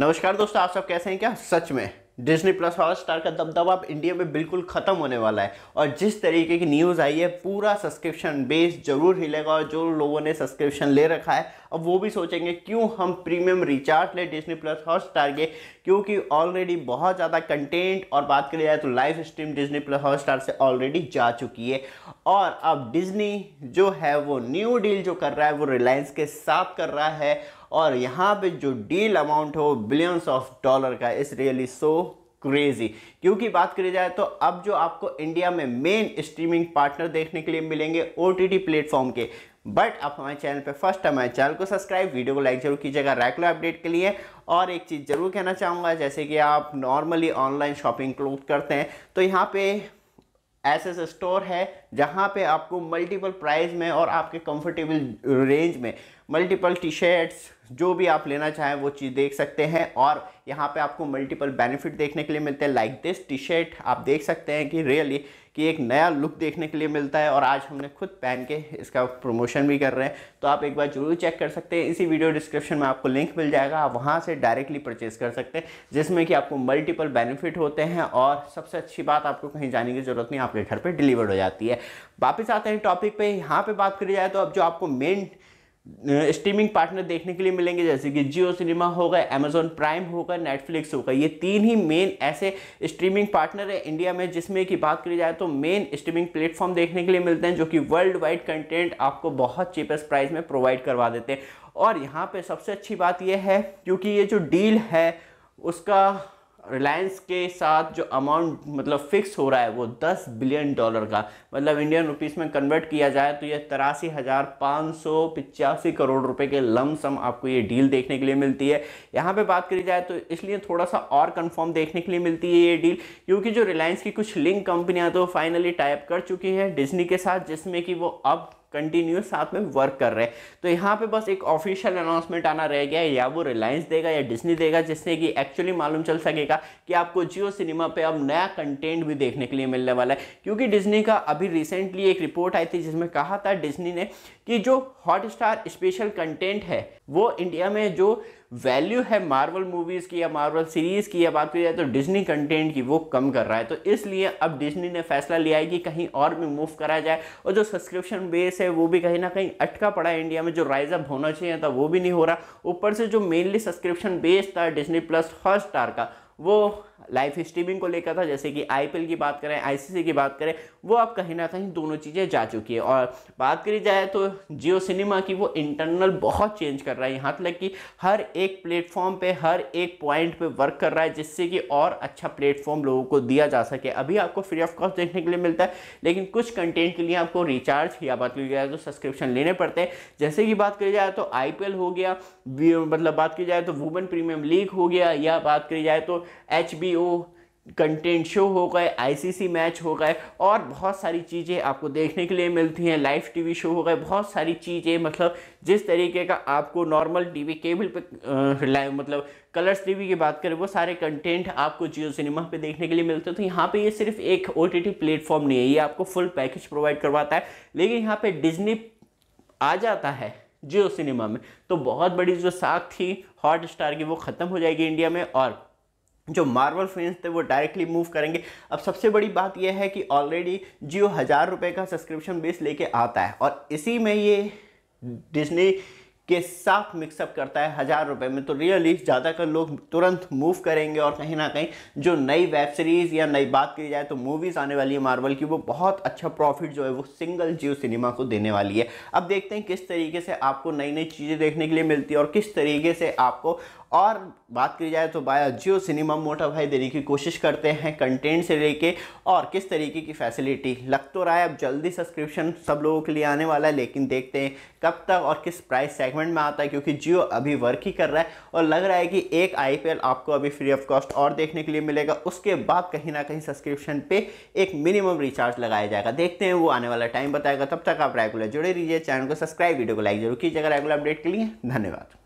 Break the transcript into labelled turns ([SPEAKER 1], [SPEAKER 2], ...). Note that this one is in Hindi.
[SPEAKER 1] नमस्कार दोस्तों आप सब कैसे हैं क्या सच में डिज्नी प्लस हॉट स्टार का दबदबा अब इंडिया में बिल्कुल ख़त्म होने वाला है और जिस तरीके की न्यूज़ आई है पूरा सब्सक्रिप्शन बेस जरूर हिलेगा और जो लोगों ने सब्सक्रिप्शन ले रखा है अब वो भी सोचेंगे क्यों हम प्रीमियम रिचार्ज लें डिज्नी प्लस हॉट स्टार के क्योंकि ऑलरेडी बहुत ज़्यादा कंटेंट और बात करी जाए तो live stream Disney plus Hotstar से ऑलरेडी जा चुकी है और अब डिज्नी जो है वो न्यू डील जो कर रहा है वो रिलायंस के साथ कर रहा है और यहाँ पे जो डील अमाउंट हो वो बिलियंस ऑफ डॉलर का इस रियली सो क्रेजी क्योंकि बात करी जाए तो अब जो आपको इंडिया में मेन स्ट्रीमिंग पार्टनर देखने के लिए मिलेंगे ओ टी प्लेटफॉर्म के बट आप हमारे चैनल पर फर्स्ट टाइम हमारे चैनल को सब्सक्राइब वीडियो को लाइक जरूर कीजिएगा रेगुलर अपडेट के लिए और एक चीज़ ज़रूर कहना चाहूँगा जैसे कि आप नॉर्मली ऑनलाइन शॉपिंग क्लोज करते हैं तो यहाँ पे ऐसे स्टोर है जहाँ पे आपको मल्टीपल प्राइस में और आपके कंफर्टेबल रेंज में मल्टीपल टी शर्ट्स जो भी आप लेना चाहें वो चीज़ देख सकते हैं और यहाँ पे आपको मल्टीपल बेनिफिट देखने के लिए मिलते हैं लाइक दिस टी शर्ट आप देख सकते हैं कि रियली कि एक नया लुक देखने के लिए मिलता है और आज हमने खुद पहन के इसका प्रमोशन भी कर रहे हैं तो आप एक बार जरूर चेक कर सकते हैं इसी वीडियो डिस्क्रिप्शन में आपको लिंक मिल जाएगा आप वहाँ से डायरेक्टली परचेज़ कर सकते हैं जिसमें कि आपको मल्टीपल बेनिफिट होते हैं और सबसे अच्छी बात आपको कहीं जाने की ज़रूरत नहीं आपके घर पर डिलीवर हो जाती है वापस आते हैं टॉपिक पर यहाँ पर बात करी जाए तो अब जो आपको मेन स्ट्रीमिंग पार्टनर देखने के लिए मिलेंगे जैसे कि जियो सिनेमा होगा अमेजोन प्राइम होगा नेटफ्लिक्स होगा ये तीन ही मेन ऐसे स्ट्रीमिंग पार्टनर है इंडिया में जिसमें की बात करी जाए तो मेन स्ट्रीमिंग प्लेटफॉर्म देखने के लिए मिलते हैं जो कि वर्ल्ड वाइड कंटेंट आपको बहुत चीपेस्ट प्राइस में प्रोवाइड करवा देते हैं और यहाँ पर सबसे अच्छी बात यह है क्योंकि ये जो डील है उसका रिलायंस के साथ जो अमाउंट मतलब फ़िक्स हो रहा है वो 10 बिलियन डॉलर का मतलब इंडियन रुपीस में कन्वर्ट किया जाए तो ये तिरासी हज़ार पाँच सौ पिचासी करोड़ रुपए के लमसम आपको ये डील देखने के लिए मिलती है यहाँ पे बात करी जाए तो इसलिए थोड़ा सा और कंफर्म देखने के लिए मिलती है ये डील क्योंकि जो रिलायंस की कुछ लिंक कंपनियाँ तो फाइनली टाइप कर चुकी हैं डिजनी के साथ जिसमें कि वो अब कंटिन्यूस साथ में वर्क कर रहे हैं तो यहाँ पे बस एक ऑफिशियल अनाउंसमेंट आना रह गया है या वो रिलायंस देगा या डिस्नी देगा जिससे कि एक्चुअली मालूम चल सकेगा कि आपको जियो सिनेमा पे अब नया कंटेंट भी देखने के लिए मिलने वाला है क्योंकि डिज्नी का अभी रिसेंटली एक रिपोर्ट आई थी जिसमें कहा था डिज्नी ने कि जो हॉट स्टार स्पेशल कंटेंट है वो इंडिया में जो वैल्यू है मार्वल मूवीज़ की या मार्वल सीरीज़ की या बात की जाए तो डिज्नी कंटेंट की वो कम कर रहा है तो इसलिए अब डिज्नी ने फैसला लिया है कि कहीं और भी मूव करा जाए और जो सब्सक्रिप्शन बेस है वो भी कहीं ना कहीं अटका पड़ा है इंडिया में जो राइज अप होना चाहिए था वो भी नहीं हो रहा ऊपर से जो मेनली सब्सक्रिप्शन बेस था डिज्नी प्लस हॉट स्टार का वो लाइव स्ट्रीमिंग को लेकर था जैसे कि आईपीएल की बात करें आईसीसी की बात करें वो अब कहीं ना कहीं दोनों चीज़ें जा चुकी है और बात करी जाए तो जियो सिनेमा की वो इंटरनल बहुत चेंज कर रहा है यहाँ तक कि हर एक प्लेटफॉर्म पे हर एक पॉइंट पे वर्क कर रहा है जिससे कि और अच्छा प्लेटफॉर्म लोगों को दिया जा सके अभी आपको फ्री ऑफ कॉस्ट देखने के लिए मिलता है लेकिन कुछ कंटेंट के लिए आपको रिचार्ज या बात करी जाए तो सब्सक्रिप्शन लेने पड़ते हैं जैसे कि बात करी जाए तो आई हो गया मतलब बात की जाए तो वुमेन प्रीमियम लीग हो गया या बात करी जाए तो H B video content show हो गए आईसीसी मैच हो गए और बहुत सारी चीज़ें आपको देखने के लिए मिलती हैं लाइव टीवी शो हो गए बहुत सारी चीज़ें मतलब जिस तरीके का आपको नॉर्मल टीवी केबल पे लाइव मतलब कलर्स टीवी की बात करें वो सारे कंटेंट आपको जियो सिनेमा पे देखने के लिए मिलते हैं तो यहाँ पे ये सिर्फ एक ओ प्लेटफॉर्म नहीं है ये आपको फुल पैकेज प्रोवाइड करवाता है लेकिन यहाँ पर डिजनी आ जाता है जियो सिनेमा में तो बहुत बड़ी जो साख थी हॉट स्टार की वो ख़त्म हो जाएगी इंडिया में और जो मार्वल फैंस थे वो डायरेक्टली मूव करेंगे अब सबसे बड़ी बात यह है कि ऑलरेडी जियो हज़ार रुपये का सब्सक्रिप्शन बेस लेके आता है और इसी में ये डिज्नी के साथ मिक्सअप करता है हज़ार रुपये में तो रियली ज़्यादातर लोग तुरंत मूव करेंगे और कहीं ना कहीं जो नई वेब सीरीज़ या नई बात की जाए तो मूवीज़ आने वाली है मार्वल की वो बहुत अच्छा प्रॉफिट जो है वो सिंगल जियो सिनेमा को देने वाली है अब देखते हैं किस तरीके से आपको नई नई चीज़ें देखने के लिए मिलती है और किस तरीके से आपको और बात की जाए तो बाया जियो सिनेमा मोटा भाई देने की कोशिश करते हैं कंटेंट से लेके और किस तरीके की फैसिलिटी लग तो रहा है अब जल्दी सब्सक्रिप्शन सब लोगों के लिए आने वाला है लेकिन देखते हैं कब तक और किस प्राइस सेगमेंट में आता है क्योंकि जियो अभी वर्क ही कर रहा है और लग रहा है कि एक आई आपको अभी फ्री ऑफ कॉस्ट और देखने के लिए मिलेगा उसके बाद कहीं ना कहीं सब्सक्रिप्शन पर एक मिनिमम रिचार्ज लगाया जाएगा देखते हैं वो आने वाला टाइम बताएगा तब तक आप रेगुलर जुड़े रहिए चैनल को सब्सक्राइब वीडियो को लाइक जरूर कीजिएगा रेगुलर अपडेट के लिए धन्यवाद